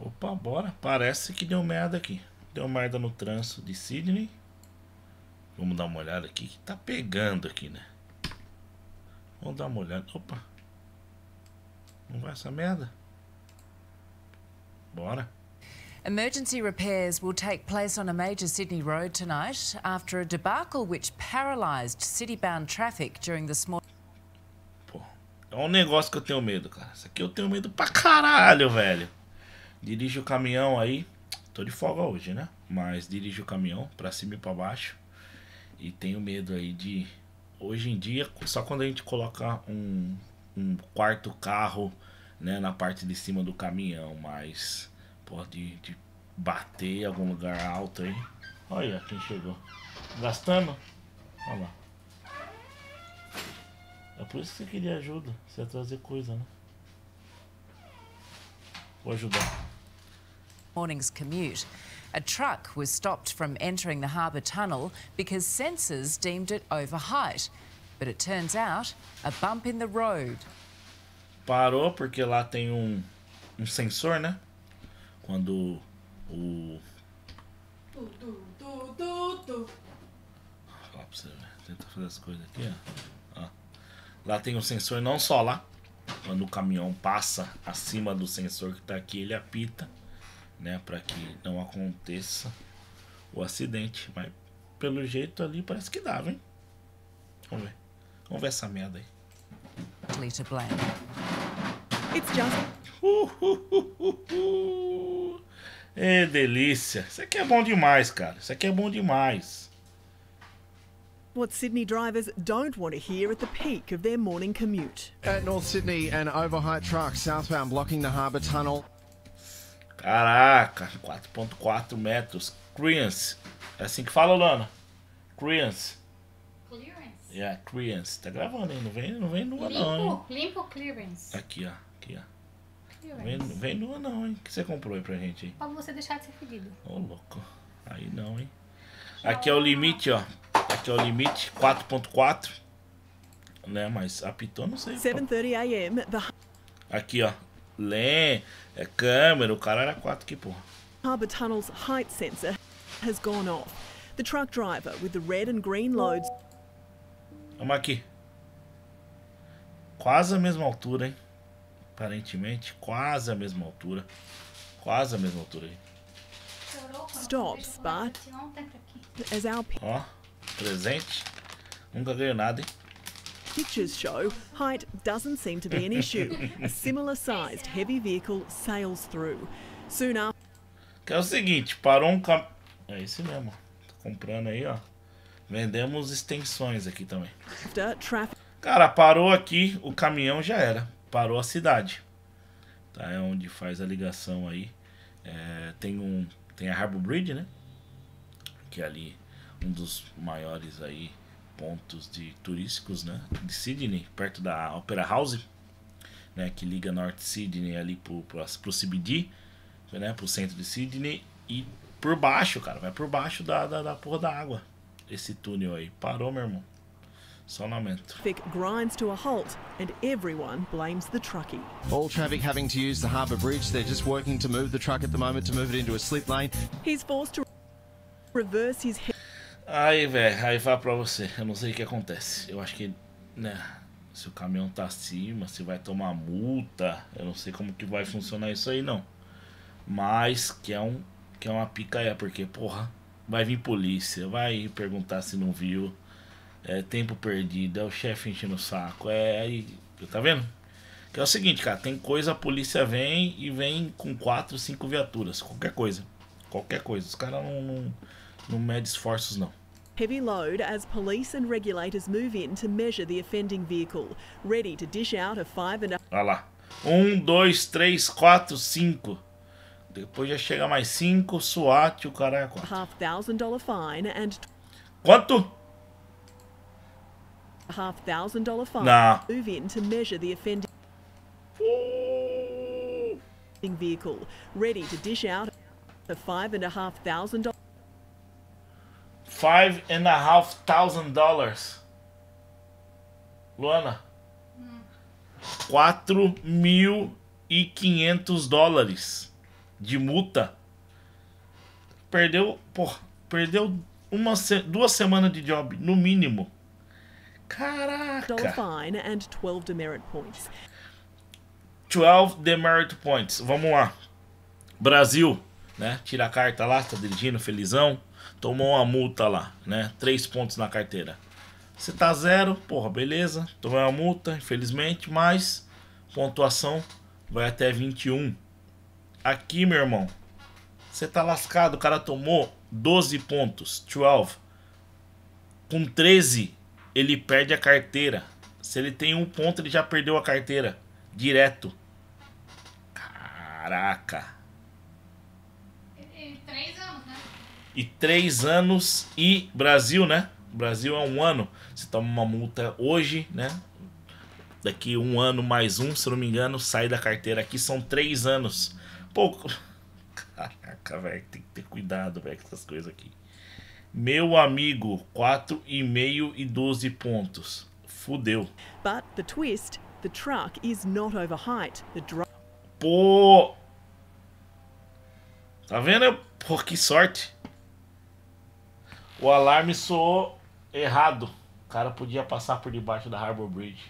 Opa, bora. Parece que deu merda aqui. Deu merda no tranço de Sydney. Vamos dar uma olhada aqui tá pegando aqui, né? Vamos dar uma olhada. Opa. Não vai essa merda? Bora. Emergency repairs will take place on a major Sydney road tonight after a debacle which paralyzed city-bound traffic during this morning. Pô, é um negócio que eu tenho medo, cara. Isso aqui eu tenho medo pra caralho, velho. Dirige o caminhão aí. Tô de folga hoje, né? Mas dirijo o caminhão para cima e para baixo. E tenho medo aí de. Hoje em dia, só quando a gente coloca um, um quarto carro né, na parte de cima do caminhão, mas pode de bater em algum lugar alto aí. Olha quem chegou. Gastando? Olha lá. É por isso que você queria ajuda. Você ia trazer coisa, né? Vou ajudar morning's commute. A truck was stopped from entering the harbour tunnel because sensors deemed it But it turns out, a bump in the road. Parou porque lá tem um, um sensor, né? Quando o... Du, du, du, du, du. pra você ver. Tenta fazer as coisas aqui, ó. ó. Lá tem um sensor não só lá. Quando o caminhão passa acima do sensor que tá aqui, ele apita né, para que não aconteça o acidente, mas pelo jeito ali parece que dava, hein? Vamos ver. Vamos ver essa merda aí. Later Black. It's just... uh, uh, uh, uh, É delícia. Isso aqui é bom demais, cara. Isso aqui é bom demais. What Sydney drivers don't want to hear at the peak of their morning commute. At North Sydney, an overheight truck southbound blocking the harbour tunnel. Caraca, 4.4 metros. Clearance. É assim que fala, Lana. Clearance. Clearance? Yeah, clearance. Tá gravando, hein? Não vem, não vem nua, limpo, não. Hein? Limpo clearance. Aqui, ó. Aqui, ó. Clearance. Vem, vem nua, não, hein? O que você comprou aí pra gente, hein? Pra você deixar de ser fedido. Ô, oh, louco. Aí não, hein? Aqui é o limite, ó. Aqui é o limite, 4.4. Né, mas apitou, não sei. 7:30 a.m. Aqui, ó lé, é câmera, o cara era quatro que porra. Harbor Tunnel's height sensor has gone off. The truck driver with the red and green loads. Vamos aqui. Quase a mesma altura, hein? Aparentemente, quase a mesma altura. Quase a mesma altura, hein? Stops, but as our... Ó, presente. Nunca ganhou nada, hein? pictures show, height doesn't seem to be an issue. A similar sized heavy vehicle sails through. Soon after. Que é o seguinte, parou um cam... É esse mesmo. Tô tá comprando aí, ó. Vendemos extensões aqui também. Cara, parou aqui, o caminhão já era. Parou a cidade. Tá, é onde faz a ligação aí. É, tem um. Tem a Harbour Bridge, né? Que é ali um dos maiores aí pontos de turísticos né, de Sydney, perto da Opera House, né, que liga North Sydney ali para o pro CBD, né, o centro de Sydney, e por baixo, cara, vai por baixo da, da, da porra da água. Esse túnel aí. Parou, meu irmão. Só lamento. Fick grinds to a halt and everyone blames the truckie. All traffic having to use the harbour bridge, they're just working to move the truck at the moment to move it into a slip lane. He's forced to reverse his head. Aí, velho, aí vai pra você. Eu não sei o que acontece. Eu acho que, né, se o caminhão tá acima, se vai tomar multa, eu não sei como que vai funcionar isso aí, não. Mas que é um que é uma pica é, porque, porra, vai vir polícia, vai perguntar se não viu. É tempo perdido, é o chefe enchendo o saco. É, é aí, tá vendo? Que é o seguinte, cara, tem coisa, a polícia vem e vem com quatro, cinco viaturas, qualquer coisa. Qualquer coisa. Os caras não, não, não mede esforços, não. Heavy load as police and regulators move in to measure the offending vehicle, ready to dish out a five and a... Olha lá. Um, dois, três, quatro, cinco. Depois já chega mais cinco, Suáte o cara é quatro. Half thousand dollar fine and... Quanto? half thousand dollar fine nah. move in to measure the offending vehicle ready to dish out a five and a half thousand dollar Five and a half thousand dollars. Luana. Quatro mil e quinhentos dólares de multa. Perdeu, porra, perdeu uma duas semanas de job, no mínimo. Caraca. Dollar fine and 12 demerit points. 12 demerit points. Vamos lá. Brasil né? Tira a carta lá, tá dirigindo, felizão. Tomou uma multa lá, né? Três pontos na carteira. Você tá zero, porra, beleza. Tomou uma multa, infelizmente, mas pontuação vai até 21. Aqui, meu irmão, você tá lascado. O cara tomou 12 pontos, 12. Com 13, ele perde a carteira. Se ele tem um ponto, ele já perdeu a carteira. Direto. Caraca. e três anos e Brasil, né? Brasil é um ano. Você toma uma multa hoje, né? Daqui um ano mais um, se não me engano, sai da carteira aqui, são três anos. Pouco. Caraca, velho, tem que ter cuidado, velho, com essas coisas aqui. Meu amigo, 4,5 e 12 pontos. Fudeu. But the twist, the truck is not The Pô! Tá vendo? Pô, que sorte. O alarme soou errado. O cara podia passar por debaixo da Harbor Bridge.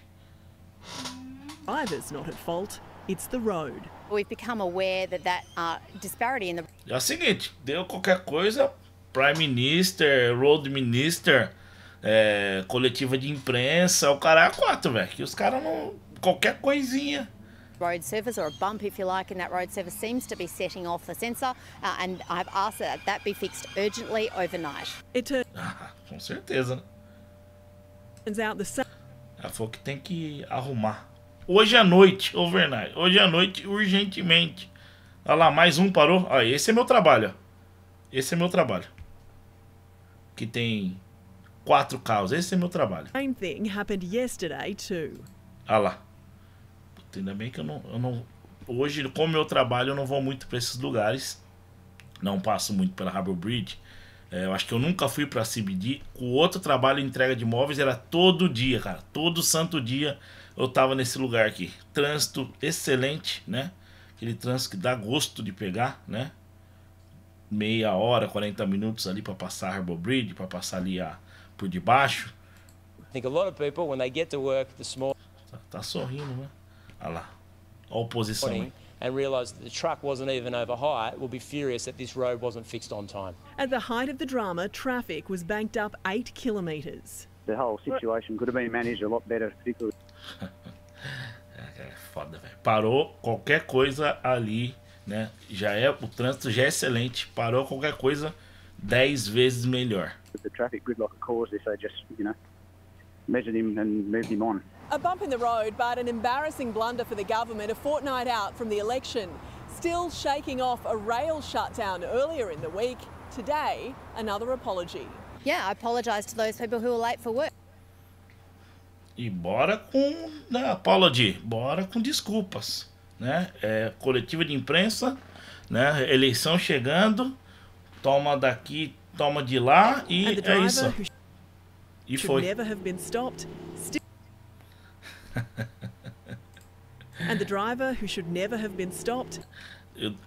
not at fault. It's the road. We've become aware that that uh, disparity in the É o seguinte, deu qualquer coisa, Prime Minister, Road Minister, é, coletiva de imprensa, o cara é a quatro, velho. Que os caras não qualquer coisinha road surface or a bump, if you like, in that road surface seems to be setting off the sensor, uh, and I've asked that that be fixed urgently overnight. It ah, com certeza. Né? Turns out the Ela falou que tem que arrumar. Hoje à noite, overnight. Hoje à noite, urgentemente. Olha lá, mais um parou. Ah, esse é meu trabalho. Esse é meu trabalho. Que tem quatro carros. Esse é meu trabalho. Same thing happened yesterday too. Olha lá. Ainda bem que eu não, eu não. Hoje, como eu trabalho, eu não vou muito para esses lugares. Não passo muito pela Harbor Bridge. É, eu acho que eu nunca fui para CBD. O outro trabalho, entrega de imóveis, era todo dia, cara. Todo santo dia eu tava nesse lugar aqui. Trânsito excelente, né? Aquele trânsito que dá gosto de pegar, né? Meia hora, 40 minutos ali para passar Harbor Bridge, para passar ali a, por debaixo. Tá, tá sorrindo, né? Ah lá. Olha a posição, hein? Eh? and realised that the truck wasn't even over height, will be furious that this road wasn't fixed on time. At the height of the drama, traffic was banked up eight kilometres. The whole situation could have been managed a lot better, particularly. é foda, velho. Parou qualquer coisa ali, né? Já é, o trânsito já é excelente. Parou qualquer coisa dez vezes melhor. The traffic gridlock caused this, they just, you know, measured him and moved him on. A bump in the road, but an embarrassing blunder for the government a fortnight out from the election. Still shaking off a rail shutdown earlier in the week, today, another apology. Yeah, I apologise to those people who were late for work. E bora com né, apology, bora com desculpas, né? É, coletiva de imprensa, né? Eleição chegando, toma daqui, toma de lá e é isso. E foi. And the driver, who should never have been stopped.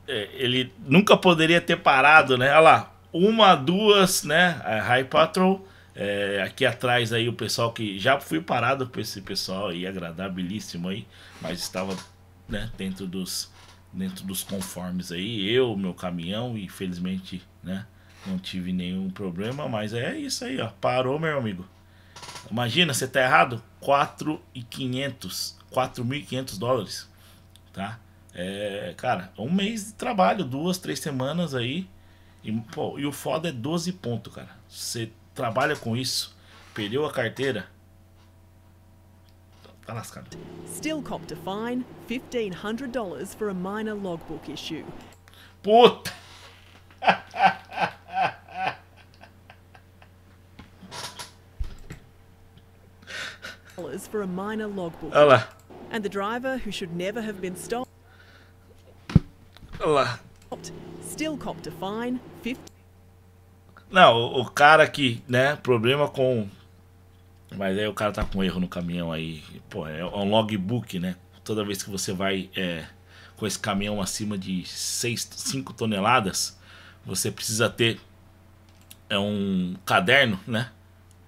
É, ele nunca poderia ter parado, né? Olha lá, uma, duas, né? A High Patrol. É, aqui atrás aí o pessoal que já fui parado por esse pessoal aí, agradabilíssimo aí, mas estava né, dentro dos dentro dos conformes aí, eu, meu caminhão, infelizmente, né, não tive nenhum problema, mas é isso aí, ó, parou, meu amigo. Imagina, você tá errado? 4,500, e 4.500 dólares, tá? É, cara, um mês de trabalho, duas, três semanas aí. E, pô, e o foda é 12 pontos, cara. Você trabalha com isso, perdeu a carteira, tá, tá lascado. Still copped a fine, $1,500 for a minor logbook issue. Puta! for a minor logbook. Olha lá and the driver, who should never have been stopped, Olá. still copped a fine. 50... Não, o cara que, né, problema com... Mas aí o cara tá com erro no caminhão aí. Pô, é um logbook, né? Toda vez que você vai é, com esse caminhão acima de 6, 5 toneladas, você precisa ter é um caderno, né?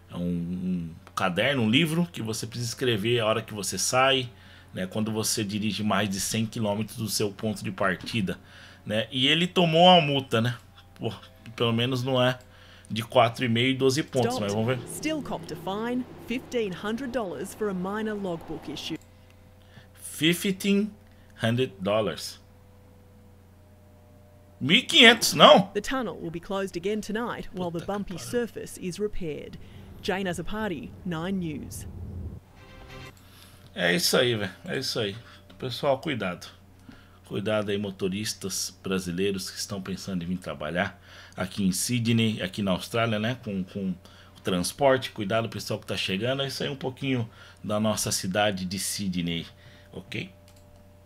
É um, um caderno, um livro que você precisa escrever a hora que você sai, né? Quando você dirige mais de 100 km do seu ponto de partida, né? E ele tomou uma multa, né? Pô, pelo menos não é de 4,5 e 12 pontos, mas vamos ver. Still copped a fine, $1500 for a minor logbook issue. 1500 dollars. 1500, não? The tunnel will be closed again tonight while the bumpy surface is repaired. Jane Azapati, 9 News. É isso aí, velho. É isso aí. Pessoal, cuidado. Cuidado aí, motoristas brasileiros que estão pensando em vir trabalhar aqui em Sydney, aqui na Austrália, né? Com, com transporte, cuidado pessoal que está chegando. É isso aí um pouquinho da nossa cidade de Sydney, ok?